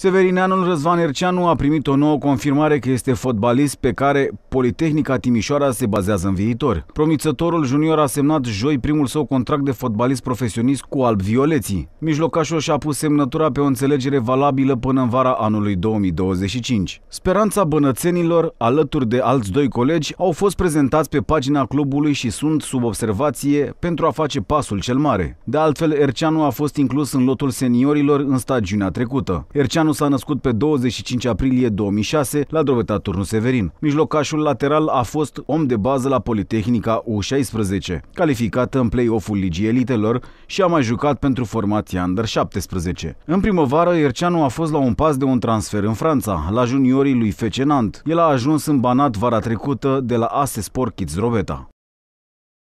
Severineanul Răzvan Erceanu a primit o nouă confirmare că este fotbalist pe care Politehnica Timișoara se bazează în viitor. Promițătorul junior a semnat joi primul său contract de fotbalist profesionist cu alb violeții. Mijlocașul și-a pus semnătura pe o înțelegere valabilă până în vara anului 2025. Speranța bănățenilor, alături de alți doi colegi, au fost prezentați pe pagina clubului și sunt sub observație pentru a face pasul cel mare. De altfel, Erceanu a fost inclus în lotul seniorilor în stagiunea trecută. Erceanu Țăranul s-a născut pe 25 aprilie 2006 la Drobeta Turnu Severin. Mijlocașul lateral a fost om de bază la Politehnica U16, calificată în play-off-ul Ligii Elitelor și a mai jucat pentru formația Under-17. În primăvară, Erceanu a fost la un pas de un transfer în Franța, la juniorii lui Fecenant. El a ajuns în Banat vara trecută de la AS Sport Kids Drobeta.